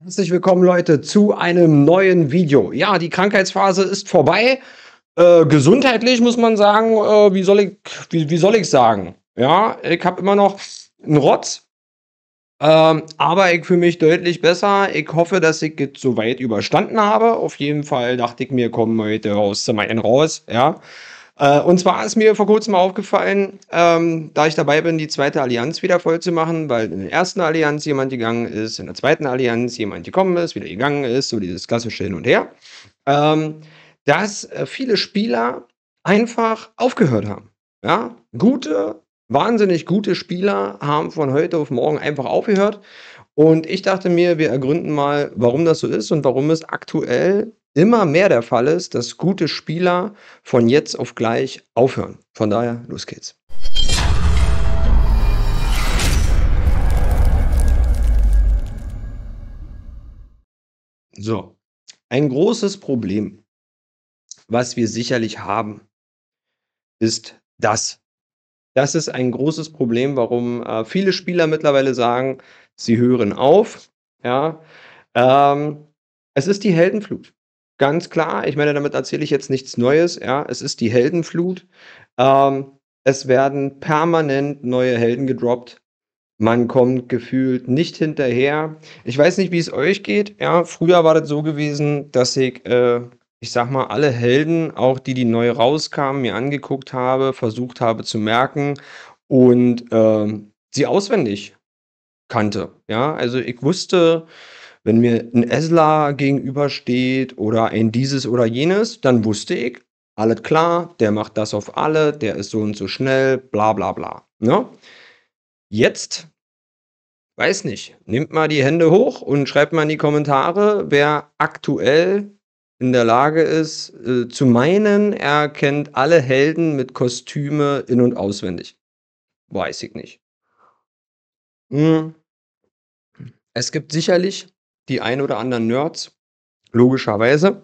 Herzlich willkommen, Leute, zu einem neuen Video. Ja, die Krankheitsphase ist vorbei. Äh, gesundheitlich muss man sagen, äh, wie soll ich, wie, wie soll ich sagen? Ja, ich habe immer noch einen Rotz, ähm, aber ich fühle mich deutlich besser. Ich hoffe, dass ich es soweit überstanden habe. Auf jeden Fall dachte ich mir, komm heute aus zu meinen raus. Ja. Äh, und zwar ist mir vor kurzem aufgefallen, ähm, da ich dabei bin, die zweite Allianz wieder voll zu machen, weil in der ersten Allianz jemand gegangen ist, in der zweiten Allianz jemand gekommen ist, wieder gegangen ist, so dieses klassische Hin und Her, ähm, dass äh, viele Spieler einfach aufgehört haben. Ja, gute, wahnsinnig gute Spieler haben von heute auf morgen einfach aufgehört. Und ich dachte mir, wir ergründen mal, warum das so ist und warum es aktuell immer mehr der Fall ist, dass gute Spieler von jetzt auf gleich aufhören. Von daher, los geht's. So, ein großes Problem, was wir sicherlich haben, ist das. Das ist ein großes Problem, warum äh, viele Spieler mittlerweile sagen, sie hören auf. Ja, ähm, es ist die Heldenflut ganz klar. Ich meine, damit erzähle ich jetzt nichts Neues. Ja, es ist die Heldenflut. Ähm, es werden permanent neue Helden gedroppt. Man kommt gefühlt nicht hinterher. Ich weiß nicht, wie es euch geht. Ja, früher war das so gewesen, dass ich, äh, ich sag mal, alle Helden, auch die, die neu rauskamen, mir angeguckt habe, versucht habe zu merken und äh, sie auswendig kannte. Ja, also ich wusste, wenn mir ein Esla gegenübersteht oder ein dieses oder jenes, dann wusste ich, alles klar, der macht das auf alle, der ist so und so schnell, bla bla bla. Ne? Jetzt, weiß nicht, nehmt mal die Hände hoch und schreibt mal in die Kommentare, wer aktuell in der Lage ist, äh, zu meinen, er kennt alle Helden mit Kostüme in- und auswendig. Weiß ich nicht. Hm. Es gibt sicherlich die ein oder anderen Nerds, logischerweise,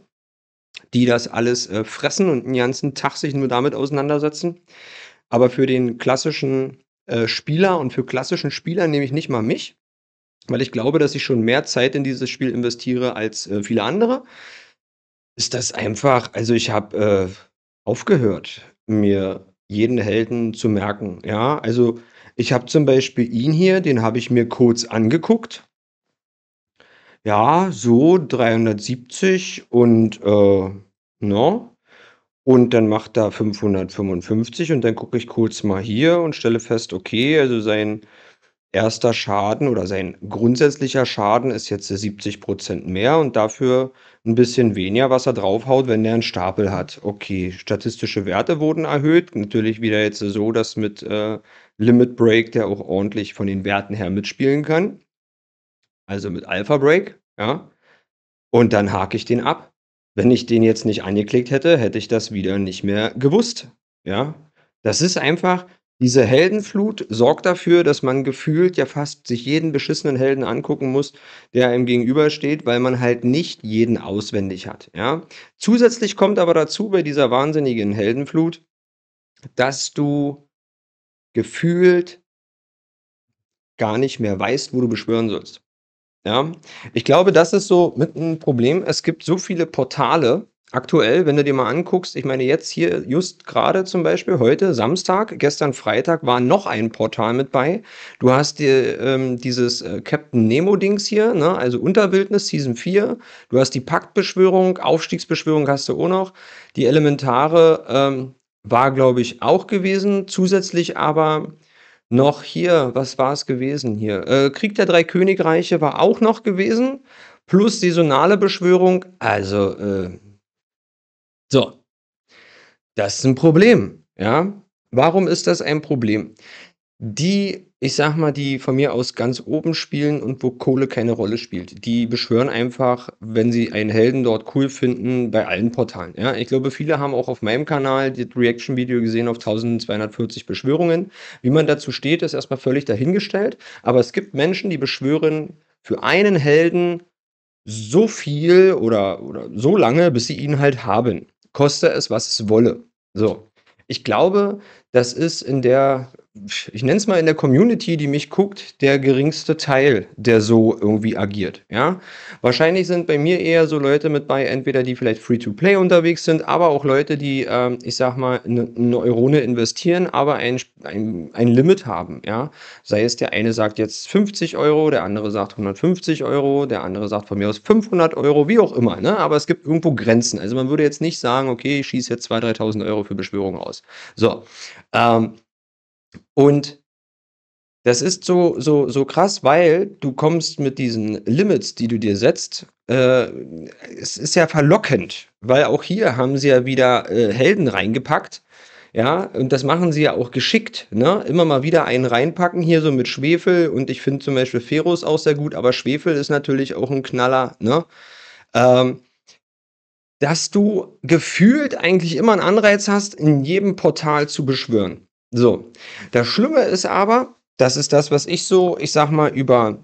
die das alles äh, fressen und den ganzen Tag sich nur damit auseinandersetzen. Aber für den klassischen äh, Spieler und für klassischen Spieler nehme ich nicht mal mich, weil ich glaube, dass ich schon mehr Zeit in dieses Spiel investiere als äh, viele andere. Ist das einfach, also ich habe äh, aufgehört, mir jeden Helden zu merken. Ja, also ich habe zum Beispiel ihn hier, den habe ich mir kurz angeguckt ja, so 370 und, äh, ne? Und dann macht er 555 und dann gucke ich kurz mal hier und stelle fest, okay, also sein erster Schaden oder sein grundsätzlicher Schaden ist jetzt 70 mehr und dafür ein bisschen weniger, was er draufhaut, wenn er einen Stapel hat. Okay, statistische Werte wurden erhöht. Natürlich wieder jetzt so, dass mit äh, Limit Break der auch ordentlich von den Werten her mitspielen kann also mit Alpha Break, ja, und dann hake ich den ab. Wenn ich den jetzt nicht angeklickt hätte, hätte ich das wieder nicht mehr gewusst, ja. Das ist einfach, diese Heldenflut sorgt dafür, dass man gefühlt ja fast sich jeden beschissenen Helden angucken muss, der einem gegenübersteht, weil man halt nicht jeden auswendig hat. Ja? Zusätzlich kommt aber dazu bei dieser wahnsinnigen Heldenflut, dass du gefühlt gar nicht mehr weißt, wo du beschwören sollst. Ja, ich glaube, das ist so mit einem Problem. Es gibt so viele Portale aktuell, wenn du dir mal anguckst. Ich meine, jetzt hier, just gerade zum Beispiel, heute Samstag, gestern Freitag war noch ein Portal mit bei. Du hast dir ähm, dieses äh, Captain Nemo-Dings hier, ne? also Unterwildnis Season 4. Du hast die Paktbeschwörung, Aufstiegsbeschwörung hast du auch noch. Die Elementare ähm, war, glaube ich, auch gewesen. Zusätzlich aber noch hier, was war es gewesen hier? Äh, Krieg der drei Königreiche war auch noch gewesen, plus saisonale Beschwörung. Also, äh, so. Das ist ein Problem, ja. Warum ist das ein Problem? die, ich sag mal, die von mir aus ganz oben spielen und wo Kohle keine Rolle spielt. Die beschwören einfach, wenn sie einen Helden dort cool finden, bei allen Portalen. Ja, ich glaube, viele haben auch auf meinem Kanal das Reaction-Video gesehen auf 1240 Beschwörungen. Wie man dazu steht, ist erstmal völlig dahingestellt. Aber es gibt Menschen, die beschwören für einen Helden so viel oder, oder so lange, bis sie ihn halt haben. Koste es, was es wolle. So. Ich glaube, das ist in der ich nenne es mal in der Community, die mich guckt, der geringste Teil, der so irgendwie agiert. Ja? Wahrscheinlich sind bei mir eher so Leute mit bei, entweder die vielleicht Free-to-Play unterwegs sind, aber auch Leute, die, ähm, ich sag mal, eine ne Eurone investieren, aber ein, ein, ein Limit haben. Ja? Sei es der eine sagt jetzt 50 Euro, der andere sagt 150 Euro, der andere sagt von mir aus 500 Euro, wie auch immer. Ne? Aber es gibt irgendwo Grenzen. Also man würde jetzt nicht sagen, okay, ich schieße jetzt 2.000, 3.000 Euro für Beschwörung aus. So, ähm, und das ist so, so, so krass, weil du kommst mit diesen Limits, die du dir setzt. Äh, es ist ja verlockend, weil auch hier haben sie ja wieder äh, Helden reingepackt. Ja, und das machen sie ja auch geschickt, ne? Immer mal wieder einen reinpacken, hier so mit Schwefel. Und ich finde zum Beispiel Ferus auch sehr gut, aber Schwefel ist natürlich auch ein Knaller, ne? Ähm, dass du gefühlt eigentlich immer einen Anreiz hast, in jedem Portal zu beschwören. So, das Schlimme ist aber, das ist das, was ich so, ich sag mal, über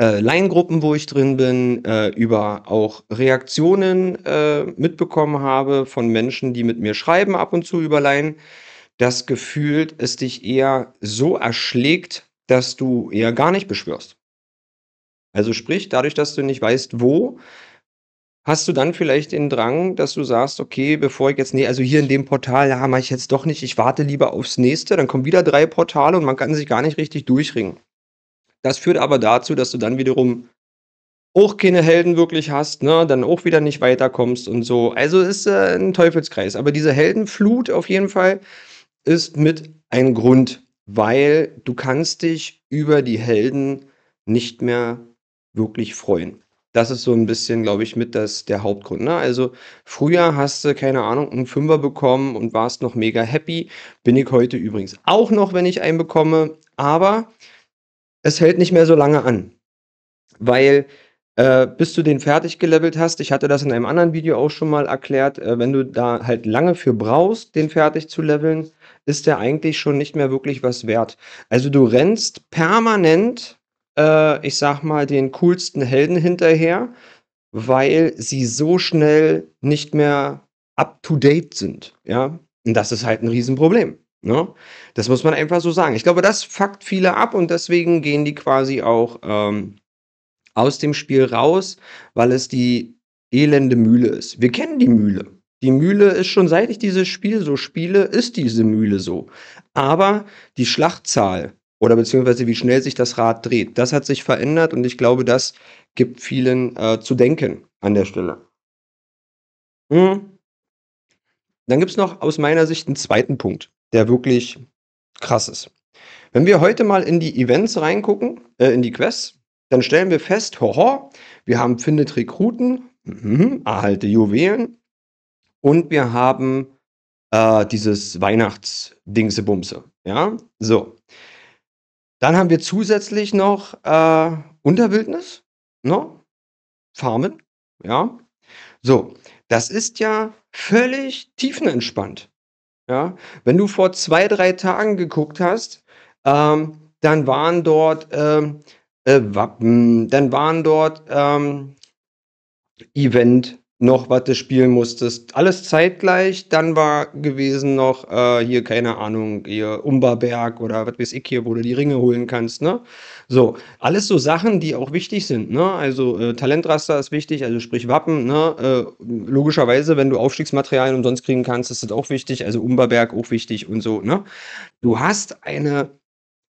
äh, line wo ich drin bin, äh, über auch Reaktionen äh, mitbekommen habe von Menschen, die mit mir schreiben ab und zu über Laien, das Gefühl, es dich eher so erschlägt, dass du eher gar nicht beschwörst. Also sprich, dadurch, dass du nicht weißt, wo, hast du dann vielleicht den Drang, dass du sagst, okay, bevor ich jetzt, nee, also hier in dem Portal, ja, mache ich jetzt doch nicht, ich warte lieber aufs nächste, dann kommen wieder drei Portale und man kann sich gar nicht richtig durchringen. Das führt aber dazu, dass du dann wiederum auch keine Helden wirklich hast, ne, dann auch wieder nicht weiterkommst und so. Also ist äh, ein Teufelskreis. Aber diese Heldenflut auf jeden Fall ist mit ein Grund, weil du kannst dich über die Helden nicht mehr wirklich freuen das ist so ein bisschen, glaube ich, mit das, der Hauptgrund. Ne? Also früher hast du, keine Ahnung, einen Fünfer bekommen und warst noch mega happy. Bin ich heute übrigens auch noch, wenn ich einen bekomme. Aber es hält nicht mehr so lange an. Weil äh, bis du den fertig gelevelt hast, ich hatte das in einem anderen Video auch schon mal erklärt, äh, wenn du da halt lange für brauchst, den fertig zu leveln, ist der eigentlich schon nicht mehr wirklich was wert. Also du rennst permanent äh, ich sag mal, den coolsten Helden hinterher, weil sie so schnell nicht mehr up to date sind. Ja, und das ist halt ein Riesenproblem. Ne? Das muss man einfach so sagen. Ich glaube, das fuckt viele ab und deswegen gehen die quasi auch ähm, aus dem Spiel raus, weil es die elende Mühle ist. Wir kennen die Mühle. Die Mühle ist schon seit ich dieses Spiel so spiele, ist diese Mühle so. Aber die Schlachtzahl oder beziehungsweise wie schnell sich das Rad dreht. Das hat sich verändert und ich glaube, das gibt vielen äh, zu denken an der Stelle. Mhm. Dann gibt es noch aus meiner Sicht einen zweiten Punkt, der wirklich krass ist. Wenn wir heute mal in die Events reingucken, äh, in die Quests, dann stellen wir fest, hoho, wir haben findet Rekruten, mhm, erhalte Juwelen und wir haben äh, dieses Weihnachtsdingsebumse. Ja, so. Dann haben wir zusätzlich noch äh, Unterwildnis, ne? Farmen, ja. So, das ist ja völlig tiefenentspannt. Ja, wenn du vor zwei, drei Tagen geguckt hast, ähm, dann waren dort ähm, äh, Wappen, dann waren dort ähm, Event, noch, was du spielen musstest. Alles zeitgleich. Dann war gewesen noch äh, hier, keine Ahnung, hier Umberberg oder was weiß ich hier, wo du die Ringe holen kannst. Ne? So, alles so Sachen, die auch wichtig sind. Ne? Also äh, Talentraster ist wichtig, also sprich Wappen. Ne? Äh, logischerweise, wenn du Aufstiegsmaterialien umsonst kriegen kannst, ist das auch wichtig. Also Umberberg auch wichtig und so. Ne? Du hast eine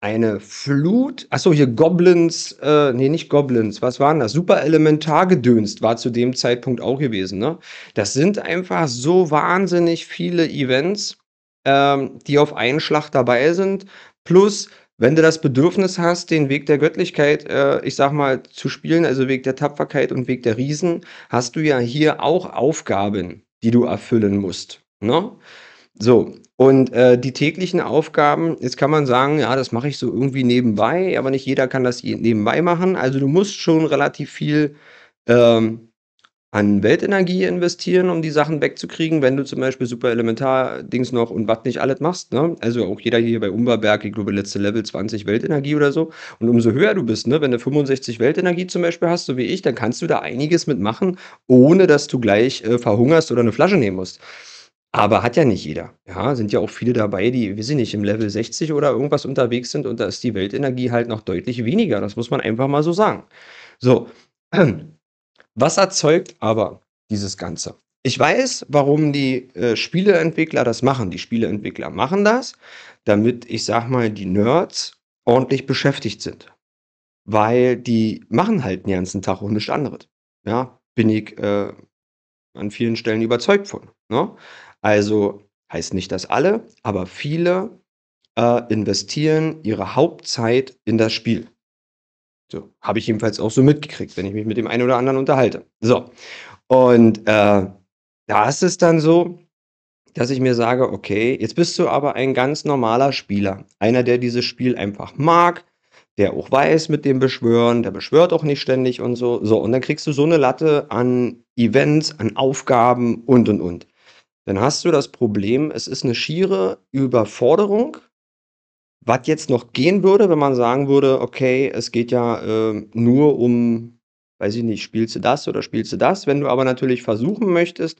eine Flut. Achso, hier Goblins, äh, nee, nicht Goblins, was waren das? Super Elementargedönst war zu dem Zeitpunkt auch gewesen. Ne? Das sind einfach so wahnsinnig viele Events, ähm, die auf einen Schlag dabei sind. Plus, wenn du das Bedürfnis hast, den Weg der Göttlichkeit, äh, ich sag mal, zu spielen, also Weg der Tapferkeit und Weg der Riesen, hast du ja hier auch Aufgaben, die du erfüllen musst. Ne? So, und äh, die täglichen Aufgaben, jetzt kann man sagen, ja, das mache ich so irgendwie nebenbei, aber nicht jeder kann das nebenbei machen. Also du musst schon relativ viel ähm, an Weltenergie investieren, um die Sachen wegzukriegen, wenn du zum Beispiel super elementar dings noch und was nicht alles machst. Ne? Also auch jeder hier bei Umberberg, ich glaube, letzte Level 20 Weltenergie oder so. Und umso höher du bist, ne? wenn du 65 Weltenergie zum Beispiel hast, so wie ich, dann kannst du da einiges mitmachen, ohne dass du gleich äh, verhungerst oder eine Flasche nehmen musst. Aber hat ja nicht jeder. Ja, sind ja auch viele dabei, die, weiß ich nicht, im Level 60 oder irgendwas unterwegs sind und da ist die Weltenergie halt noch deutlich weniger. Das muss man einfach mal so sagen. So, was erzeugt aber dieses Ganze? Ich weiß, warum die äh, Spieleentwickler das machen. Die Spieleentwickler machen das, damit, ich sag mal, die Nerds ordentlich beschäftigt sind. Weil die machen halt den ganzen Tag und nichts anderes. Ja, bin ich äh, an vielen Stellen überzeugt von. Ne? Also heißt nicht, dass alle, aber viele äh, investieren ihre Hauptzeit in das Spiel. So, habe ich jedenfalls auch so mitgekriegt, wenn ich mich mit dem einen oder anderen unterhalte. So, und äh, da ist es dann so, dass ich mir sage, okay, jetzt bist du aber ein ganz normaler Spieler. Einer, der dieses Spiel einfach mag, der auch weiß mit dem Beschwören, der beschwört auch nicht ständig und so. So, und dann kriegst du so eine Latte an Events, an Aufgaben und und und dann hast du das Problem, es ist eine schiere Überforderung, was jetzt noch gehen würde, wenn man sagen würde, okay, es geht ja äh, nur um, weiß ich nicht, spielst du das oder spielst du das, wenn du aber natürlich versuchen möchtest,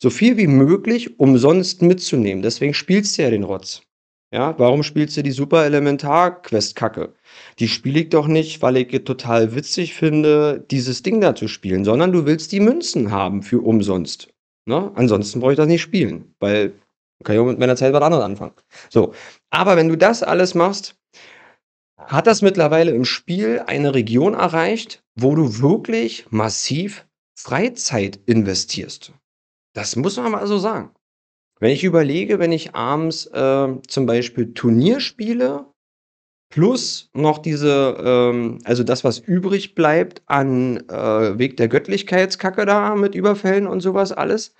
so viel wie möglich umsonst mitzunehmen. Deswegen spielst du ja den Rotz. Ja, warum spielst du die super elementar Quest Kacke? Die spiele ich doch nicht, weil ich total witzig finde, dieses Ding da zu spielen, sondern du willst die Münzen haben für umsonst. Ne? Ansonsten brauche ich das nicht spielen, weil kann ich auch mit meiner Zeit was anderes anfangen. So. Aber wenn du das alles machst, hat das mittlerweile im Spiel eine Region erreicht, wo du wirklich massiv Freizeit investierst. Das muss man mal so sagen. Wenn ich überlege, wenn ich abends äh, zum Beispiel Turnier spiele plus noch diese, ähm, also das, was übrig bleibt an äh, Weg der Göttlichkeitskacke da mit Überfällen und sowas alles.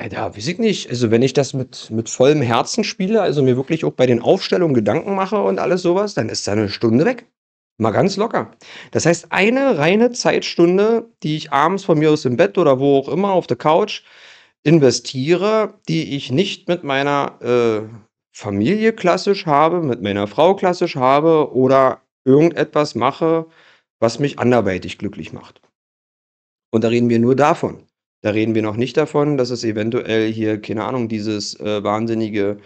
Ja, äh, da weiß ich nicht. Also, wenn ich das mit, mit vollem Herzen spiele, also mir wirklich auch bei den Aufstellungen Gedanken mache und alles sowas, dann ist da eine Stunde weg. Mal ganz locker. Das heißt, eine reine Zeitstunde, die ich abends von mir aus im Bett oder wo auch immer auf der Couch investiere, die ich nicht mit meiner äh, Familie klassisch habe, mit meiner Frau klassisch habe oder irgendetwas mache, was mich anderweitig glücklich macht. Und da reden wir nur davon. Da reden wir noch nicht davon, dass es eventuell hier, keine Ahnung, dieses äh, wahnsinnige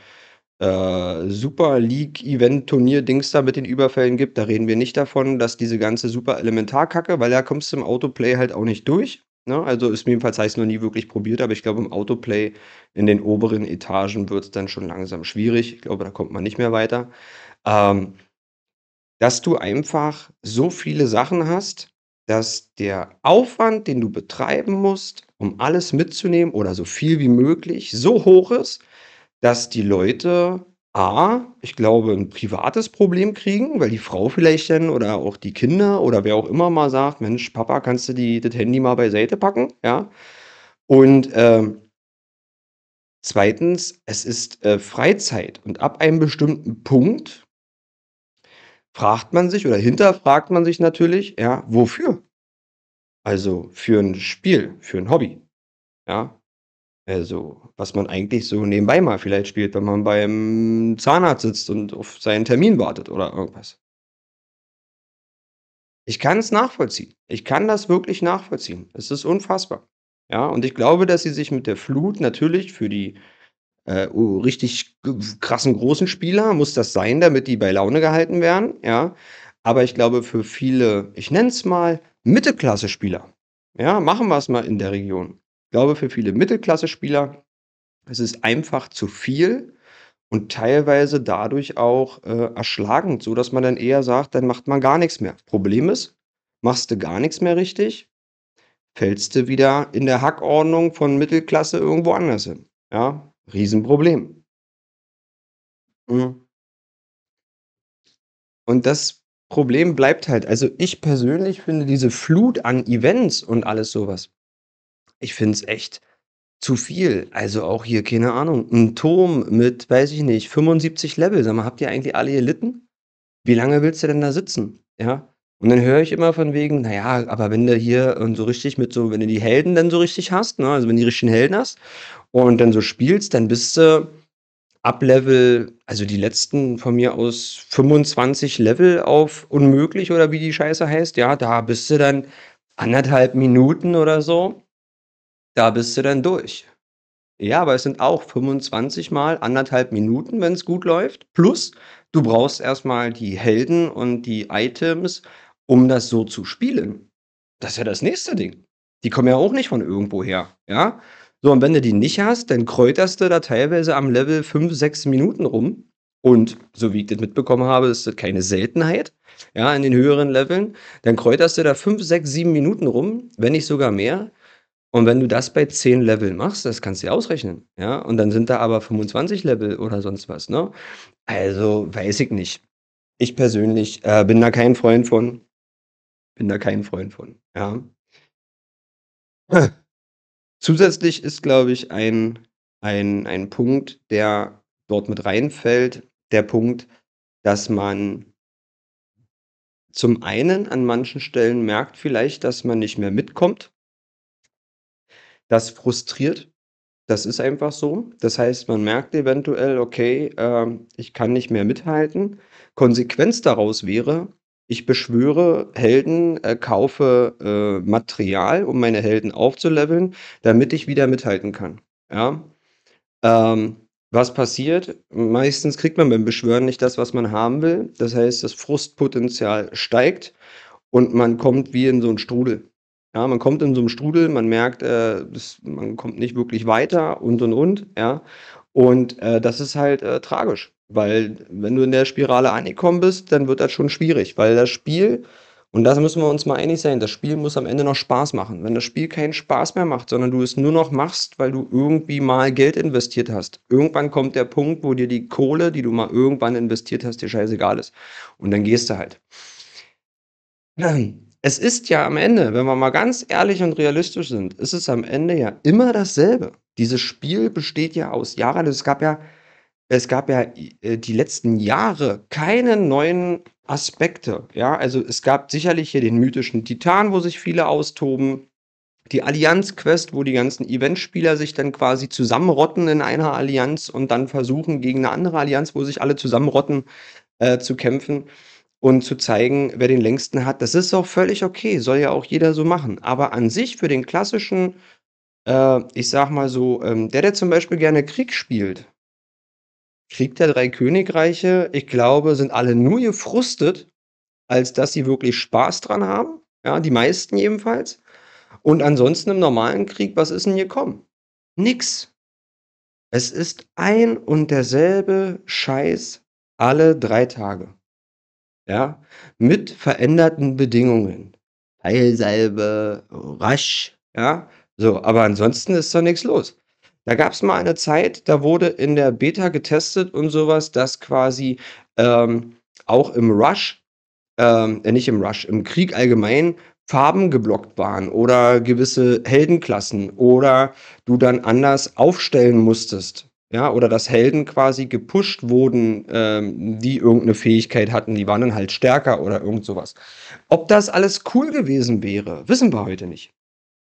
äh, Super League-Event-Turnier-Dings da mit den Überfällen gibt. Da reden wir nicht davon, dass diese ganze super Elementarkacke, weil da kommst du im Autoplay halt auch nicht durch. Ne? Also ist mir jedenfalls habe ich es noch nie wirklich probiert, aber ich glaube, im Autoplay in den oberen Etagen wird es dann schon langsam schwierig. Ich glaube, da kommt man nicht mehr weiter. Ähm, dass du einfach so viele Sachen hast, dass der Aufwand, den du betreiben musst, um alles mitzunehmen oder so viel wie möglich, so hoch ist, dass die Leute A, ich glaube, ein privates Problem kriegen, weil die Frau vielleicht dann oder auch die Kinder oder wer auch immer mal sagt, Mensch, Papa, kannst du die, das Handy mal beiseite packen? Ja. Und ähm, zweitens, es ist äh, Freizeit. Und ab einem bestimmten Punkt fragt man sich oder hinterfragt man sich natürlich, ja, wofür? Also für ein Spiel, für ein Hobby. Ja, also, was man eigentlich so nebenbei mal vielleicht spielt, wenn man beim Zahnarzt sitzt und auf seinen Termin wartet oder irgendwas. Ich kann es nachvollziehen. Ich kann das wirklich nachvollziehen. Es ist unfassbar. Ja, und ich glaube, dass sie sich mit der Flut natürlich für die äh, oh, richtig krassen großen Spieler muss das sein, damit die bei Laune gehalten werden. Ja, aber ich glaube, für viele, ich nenne es mal Mittelklasse-Spieler, ja, machen wir es mal in der Region ich glaube, für viele Mittelklasse-Spieler ist es einfach zu viel und teilweise dadurch auch äh, erschlagend, sodass man dann eher sagt, dann macht man gar nichts mehr. Problem ist, machst du gar nichts mehr richtig, fällst du wieder in der Hackordnung von Mittelklasse irgendwo anders hin. Ja, Riesenproblem. Mhm. Und das Problem bleibt halt. Also ich persönlich finde diese Flut an Events und alles sowas, ich finde es echt zu viel. Also auch hier, keine Ahnung, ein Turm mit, weiß ich nicht, 75 Level. Sag mal, habt ihr eigentlich alle gelitten? Wie lange willst du denn da sitzen? Ja. Und dann höre ich immer von wegen, naja, aber wenn du hier und so richtig mit so, wenn du die Helden dann so richtig hast, ne, also wenn du die richtigen Helden hast und dann so spielst, dann bist du ab Level, also die letzten von mir aus 25 Level auf unmöglich oder wie die Scheiße heißt, ja, da bist du dann anderthalb Minuten oder so da bist du dann durch. Ja, aber es sind auch 25 mal anderthalb Minuten, wenn es gut läuft. Plus, du brauchst erstmal die Helden und die Items, um das so zu spielen. Das ist ja das nächste Ding. Die kommen ja auch nicht von irgendwo her. Ja? So, und wenn du die nicht hast, dann kräuterst du da teilweise am Level 5, 6 Minuten rum. Und so wie ich das mitbekommen habe, ist das keine Seltenheit, ja, in den höheren Leveln. Dann kräuterst du da 5, 6, 7 Minuten rum, wenn nicht sogar mehr. Und wenn du das bei 10 Level machst, das kannst du ja ausrechnen, ja, und dann sind da aber 25 Level oder sonst was, ne? Also weiß ich nicht. Ich persönlich äh, bin da kein Freund von. Bin da kein Freund von, ja. Zusätzlich ist, glaube ich, ein, ein, ein Punkt, der dort mit reinfällt, der Punkt, dass man zum einen an manchen Stellen merkt vielleicht, dass man nicht mehr mitkommt das frustriert. Das ist einfach so. Das heißt, man merkt eventuell, okay, äh, ich kann nicht mehr mithalten. Konsequenz daraus wäre, ich beschwöre Helden, äh, kaufe äh, Material, um meine Helden aufzuleveln, damit ich wieder mithalten kann. Ja. Ähm, was passiert? Meistens kriegt man beim Beschwören nicht das, was man haben will. Das heißt, das Frustpotenzial steigt und man kommt wie in so einen Strudel. Ja, man kommt in so einem Strudel, man merkt, äh, das, man kommt nicht wirklich weiter und und und, ja. Und äh, das ist halt äh, tragisch, weil wenn du in der Spirale angekommen bist, dann wird das schon schwierig, weil das Spiel, und das müssen wir uns mal einig sein, das Spiel muss am Ende noch Spaß machen. Wenn das Spiel keinen Spaß mehr macht, sondern du es nur noch machst, weil du irgendwie mal Geld investiert hast, irgendwann kommt der Punkt, wo dir die Kohle, die du mal irgendwann investiert hast, dir scheißegal ist. Und dann gehst du halt es ist ja am Ende, wenn wir mal ganz ehrlich und realistisch sind, ist es am Ende ja immer dasselbe. Dieses Spiel besteht ja aus Jahren. Also es gab ja, es gab ja äh, die letzten Jahre keine neuen Aspekte. Ja, also es gab sicherlich hier den mythischen Titan, wo sich viele austoben. Die Allianz-Quest, wo die ganzen Eventspieler sich dann quasi zusammenrotten in einer Allianz und dann versuchen, gegen eine andere Allianz, wo sich alle zusammenrotten, äh, zu kämpfen und zu zeigen, wer den längsten hat. Das ist auch völlig okay, soll ja auch jeder so machen. Aber an sich für den klassischen, äh, ich sag mal so, ähm, der, der zum Beispiel gerne Krieg spielt, Krieg der drei Königreiche, ich glaube, sind alle nur gefrustet, als dass sie wirklich Spaß dran haben. Ja, die meisten jedenfalls. Und ansonsten im normalen Krieg, was ist denn gekommen? Nix. Es ist ein und derselbe Scheiß alle drei Tage ja, mit veränderten Bedingungen. Heilsalbe, rasch, ja, so, aber ansonsten ist da nichts los. Da gab es mal eine Zeit, da wurde in der Beta getestet und sowas, dass quasi ähm, auch im Rush, ähm, äh, nicht im Rush, im Krieg allgemein Farben geblockt waren oder gewisse Heldenklassen oder du dann anders aufstellen musstest ja, oder dass Helden quasi gepusht wurden, ähm, die irgendeine Fähigkeit hatten, die waren dann halt stärker oder irgend sowas. Ob das alles cool gewesen wäre, wissen wir heute nicht.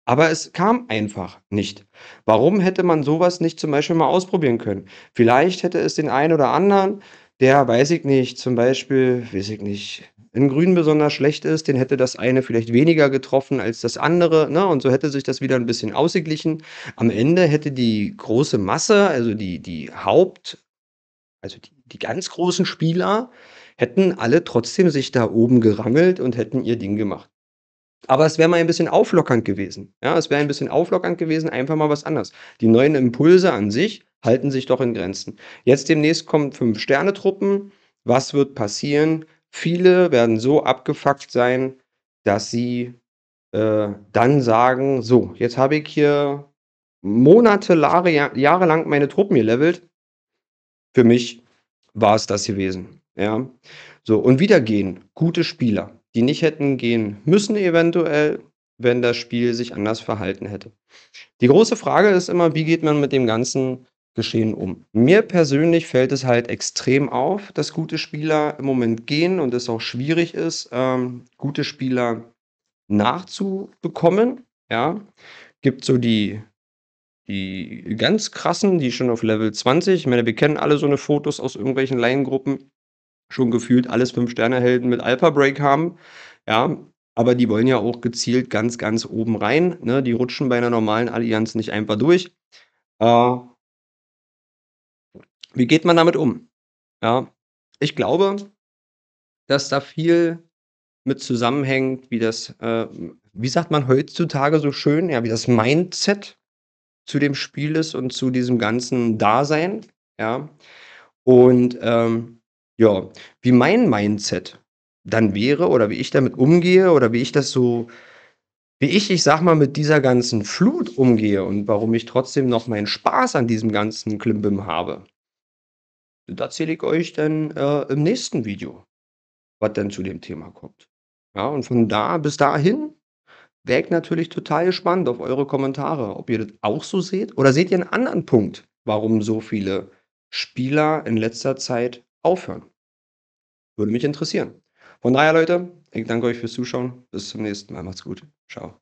Aber es kam einfach nicht. Warum hätte man sowas nicht zum Beispiel mal ausprobieren können? Vielleicht hätte es den einen oder anderen, der, weiß ich nicht, zum Beispiel, weiß ich nicht, in Grün besonders schlecht ist, den hätte das eine vielleicht weniger getroffen als das andere. Ne? Und so hätte sich das wieder ein bisschen ausgeglichen. Am Ende hätte die große Masse, also die, die Haupt, also die, die ganz großen Spieler, hätten alle trotzdem sich da oben gerangelt und hätten ihr Ding gemacht. Aber es wäre mal ein bisschen auflockernd gewesen. Ja, es wäre ein bisschen auflockernd gewesen, einfach mal was anders. Die neuen Impulse an sich halten sich doch in Grenzen. Jetzt demnächst kommen Fünf-Sterne-Truppen. Was wird passieren? Viele werden so abgefuckt sein, dass sie äh, dann sagen, so, jetzt habe ich hier Monate, Jahre, Jahre meine Truppen gelevelt. Für mich war es das gewesen. Ja. So, und wieder gehen gute Spieler, die nicht hätten gehen müssen, eventuell, wenn das Spiel sich anders verhalten hätte. Die große Frage ist immer, wie geht man mit dem Ganzen Geschehen um. Mir persönlich fällt es halt extrem auf, dass gute Spieler im Moment gehen und es auch schwierig ist, ähm, gute Spieler nachzubekommen. Ja, gibt so die, die ganz krassen, die schon auf Level 20, ich meine, wir kennen alle so eine Fotos aus irgendwelchen Laiengruppen, schon gefühlt alles Fünf-Sterne-Helden mit Alpha-Break haben. Ja, aber die wollen ja auch gezielt ganz, ganz oben rein. Ne? Die rutschen bei einer normalen Allianz nicht einfach durch. Äh, wie geht man damit um? Ja, ich glaube, dass da viel mit zusammenhängt, wie das, äh, wie sagt man heutzutage so schön, ja, wie das Mindset zu dem Spiel ist und zu diesem ganzen Dasein, ja. Und ähm, ja, wie mein Mindset dann wäre oder wie ich damit umgehe oder wie ich das so, wie ich, ich sag mal, mit dieser ganzen Flut umgehe und warum ich trotzdem noch meinen Spaß an diesem ganzen Klimbim habe da erzähle ich euch dann äh, im nächsten Video, was dann zu dem Thema kommt. Ja, und von da bis dahin wäre ich natürlich total gespannt auf eure Kommentare, ob ihr das auch so seht oder seht ihr einen anderen Punkt, warum so viele Spieler in letzter Zeit aufhören. Würde mich interessieren. Von daher, Leute, ich danke euch fürs Zuschauen. Bis zum nächsten Mal. Macht's gut. Ciao.